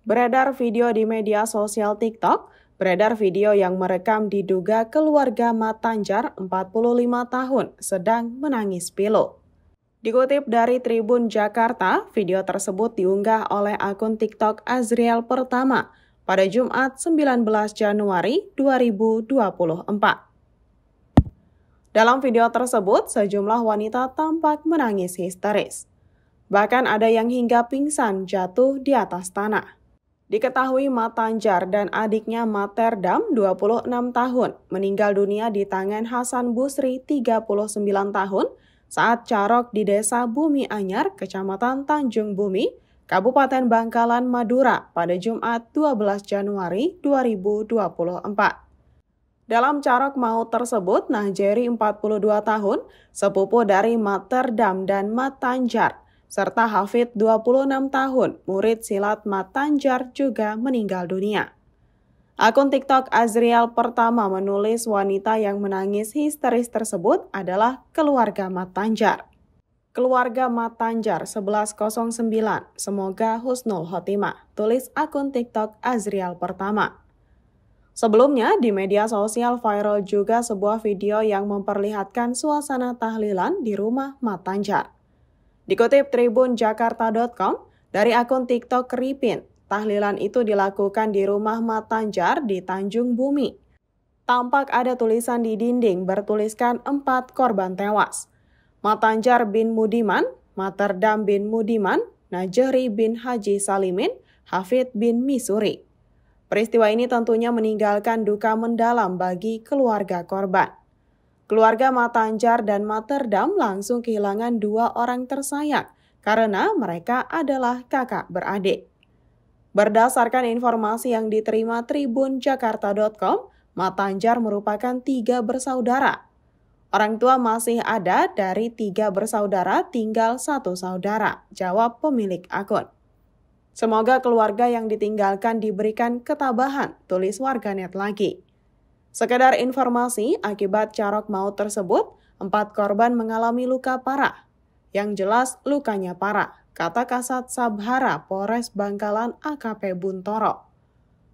Beredar video di media sosial TikTok, beredar video yang merekam diduga keluarga Matanjar 45 tahun sedang menangis pilu. Dikutip dari Tribun Jakarta, video tersebut diunggah oleh akun TikTok Azriel Pertama pada Jumat 19 Januari 2024. Dalam video tersebut, sejumlah wanita tampak menangis histeris. Bahkan ada yang hingga pingsan jatuh di atas tanah. Diketahui Matanjar dan adiknya Materdam 26 tahun meninggal dunia di tangan Hasan Busri 39 tahun saat carok di desa Bumi Anyar, Kecamatan Tanjung Bumi, Kabupaten Bangkalan, Madura pada Jumat 12 Januari 2024. Dalam carok maut tersebut, Nahjeri 42 tahun, sepupu dari Materdam dan Matanjar, serta Hafid 26 tahun, murid silat Matanjar juga meninggal dunia. Akun TikTok Azriel pertama menulis wanita yang menangis histeris tersebut adalah keluarga Matanjar. Keluarga Matanjar 1109, semoga Husnul Hotima, tulis akun TikTok Azriel pertama. Sebelumnya, di media sosial viral juga sebuah video yang memperlihatkan suasana tahlilan di rumah Matanjar. Dikutip Tribun Jakarta.com dari akun TikTok Ripin, tahlilan itu dilakukan di rumah Matanjar di Tanjung Bumi. Tampak ada tulisan di dinding bertuliskan empat korban tewas. Matanjar bin Mudiman, Materdam bin Mudiman, Najeri bin Haji Salimin, Hafid bin Misuri. Peristiwa ini tentunya meninggalkan duka mendalam bagi keluarga korban. Keluarga Matanjar dan Materdam langsung kehilangan dua orang tersayang karena mereka adalah kakak beradik. Berdasarkan informasi yang diterima Tribun tribunjakarta.com, Matanjar merupakan tiga bersaudara. Orang tua masih ada dari tiga bersaudara tinggal satu saudara, jawab pemilik akun. Semoga keluarga yang ditinggalkan diberikan ketabahan, tulis warganet lagi. Sekedar informasi, akibat carok maut tersebut, empat korban mengalami luka parah. Yang jelas lukanya parah, kata Kasat Sabhara Polres Bangkalan AKP Buntoro.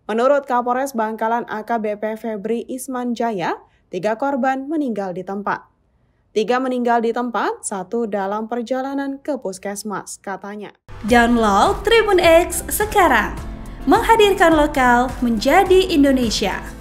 Menurut Kapolres Bangkalan AKBP Febri Isman Jaya, tiga korban meninggal di tempat. Tiga meninggal di tempat, satu dalam perjalanan ke puskesmas, katanya. Download Tribun X sekarang, menghadirkan lokal menjadi Indonesia.